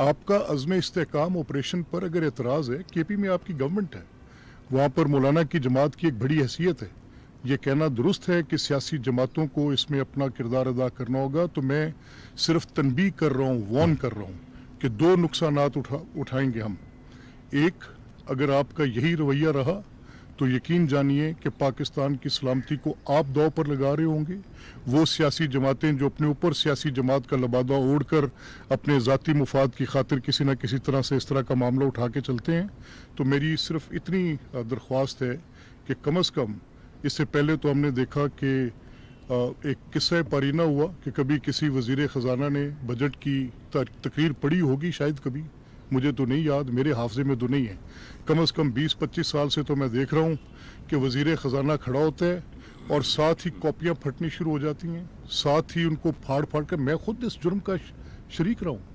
आपका अज़म इसकाम ऑपरेशन पर अगर एतराज़ है के पी में आपकी गवर्नमेंट है वहाँ पर मौलाना की जमात की एक बड़ी हैसियत है ये कहना दुरुस्त है कि सियासी जमातों को इसमें अपना किरदार अदा करना होगा तो मैं सिर्फ तनबी कर रहा हूँ वॉन कर रहा हूँ कि दो नुकसान उठा उठाएंगे हम एक अगर आपका यही रवैया रहा तो यकीन जानिए कि पाकिस्तान की सलामती को आप दौ पर लगा रहे होंगे वो सियासी जमातें जो अपने ऊपर सियासी जमात का लबादा ओढ़ कर अपने ज़ाती मुफाद की खातिर किसी न किसी तरह से इस तरह का मामला उठा के चलते हैं तो मेरी सिर्फ इतनी दरख्वास्त है कि कम अज़ कम इससे पहले तो हमने देखा कि एक किस्सा पारीना हुआ कि कभी किसी वजीर ख़जाना ने बजट की तकरीर पड़ी होगी शायद कभी मुझे तो नहीं याद मेरे हाफजे में तो नहीं है कम अज़ कम बीस पच्चीस साल से तो मैं देख रहा हूँ कि वजीर ख़जाना खड़ा होता है और साथ ही कॉपियाँ फटनी शुरू हो जाती हैं साथ ही उनको फाड़ फाड़ कर मैं खुद इस जुर्म का शरीक रहा हूँ